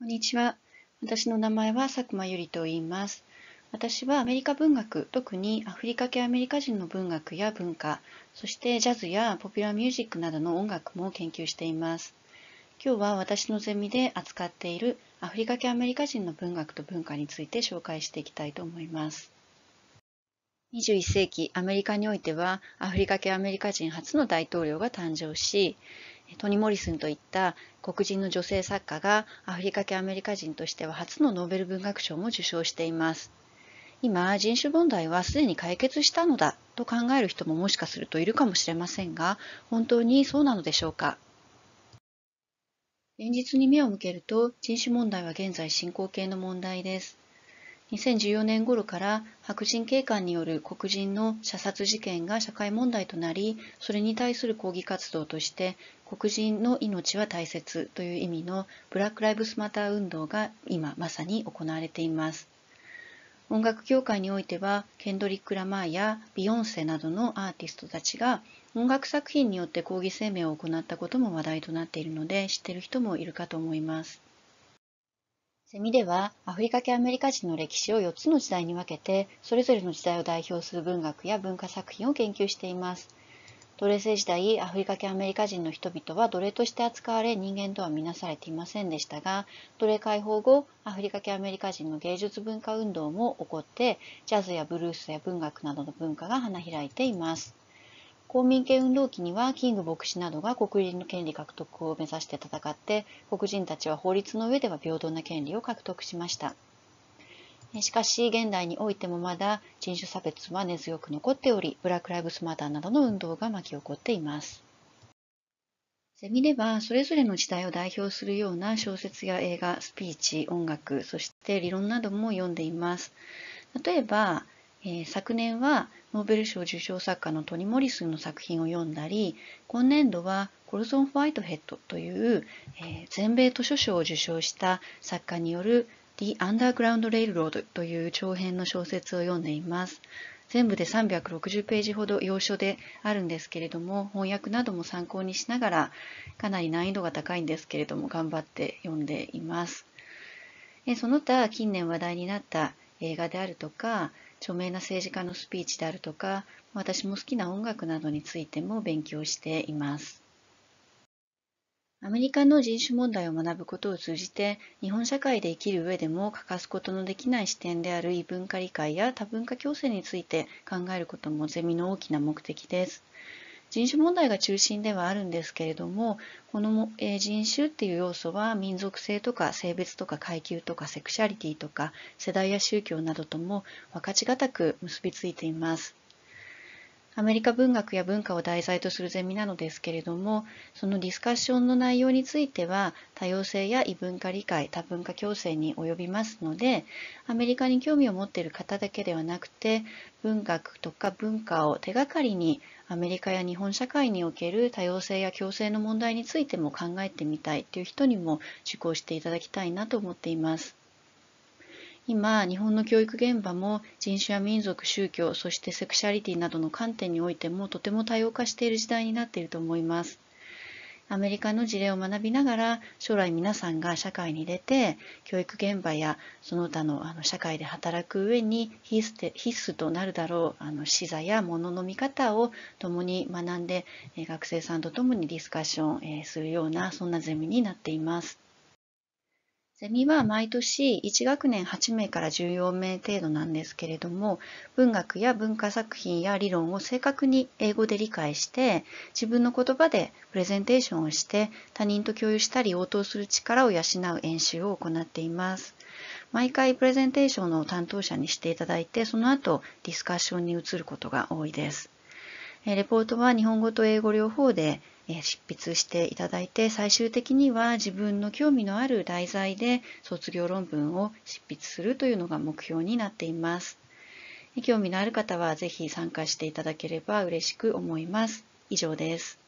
こんにちは。私の名前は佐久間由里と言います。私はアメリカ文学、特にアフリカ系アメリカ人の文学や文化、そしてジャズやポピュラーミュージックなどの音楽も研究しています。今日は私のゼミで扱っているアフリカ系アメリカ人の文学と文化について紹介していきたいと思います。21世紀アメリカにおいてはアフリカ系アメリカ人初の大統領が誕生しトニ・モリスンといった黒人の女性作家がアフリカ系アメリカ人としては初のノーベル文学賞も受賞しています。今、人種問題はすでに解決したのだと考える人ももしかするといるかもしれませんが、本当にそうなのでしょうか。現実に目を向けると、人種問題は現在進行形の問題です。2014年頃から白人警官による黒人の射殺事件が社会問題となり、それに対する抗議活動として、黒人の命は大切という意味のブラック・ライブスマター運動が今まさに行われています。音楽業界においては、ケンドリック・ラマーやビヨンセなどのアーティストたちが音楽作品によって抗議声明を行ったことも話題となっているので、知っている人もいるかと思います。セミではアフリカ系アメリカ人の歴史を4つの時代に分けてそれぞれの時代を代表する文学や文化作品を研究しています。奴隷制時代アフリカ系アメリカ人の人々は奴隷として扱われ人間とは見なされていませんでしたが奴隷解放後アフリカ系アメリカ人の芸術文化運動も起こってジャズやブルースや文学などの文化が花開いています。公民権運動期にはキング牧師などが黒人の権利獲得を目指して戦って黒人たちは法律の上では平等な権利を獲得しましたしかし現代においてもまだ人種差別は根強く残っておりブラック・ライブスマターなどの運動が巻き起こっていますセミではそれぞれの時代を代表するような小説や映画スピーチ音楽そして理論なども読んでいます例えばえー、昨年はノーベル賞受賞作家のトニ・モリスの作品を読んだり今年度はコルソン・ホワイトヘッドという、えー、全米図書賞を受賞した作家による The Underground Railroad という長編の小説を読んでいます。全部で360ページほど要所であるんですけれども翻訳なども参考にしながらかなり難易度が高いんですけれども頑張って読んでいます。その他近年話題になった映画であるとか著名な政治家のスピーチであるとか、私も好きな音楽などについても勉強しています。アメリカの人種問題を学ぶことを通じて、日本社会で生きる上でも欠かすことのできない視点である異文化理解や多文化共生について考えることもゼミの大きな目的です。人種問題が中心ではあるんですけれどもこの、え人種っていう要素は民族性とか性別とか階級とかセクシャリティとか世代や宗教などとも分かちがたく結びついています。アメリカ文学や文化を題材とするゼミなのですけれどもそのディスカッションの内容については多様性や異文化理解多文化共生に及びますのでアメリカに興味を持っている方だけではなくて文学とか文化を手がかりにアメリカや日本社会における多様性や共生の問題についても考えてみたいという人にも受講していただきたいなと思っています。今日本の教育現場も人種や民族宗教そしてセクシャリティなどの観点においてもとても多様化している時代になっていると思います。アメリカの事例を学びながら将来皆さんが社会に出て教育現場やその他のあの社会で働く上に必須となるだろうあの資材や物の見方を共に学んで学生さんと共にディスカッションするようなそんなゼミになっています。ゼミは毎年1学年8名から14名程度なんですけれども文学や文化作品や理論を正確に英語で理解して自分の言葉でプレゼンテーションをして他人と共有したり応答する力を養う演習を行っています。毎回プレゼンテーションの担当者にしていただいてその後ディスカッションに移ることが多いです。レポートは日本語と英語両方でえ執筆していただいて最終的には自分の興味のある題材で卒業論文を執筆するというのが目標になっています。興味のある方はぜひ参加していただければ嬉しく思います。以上です。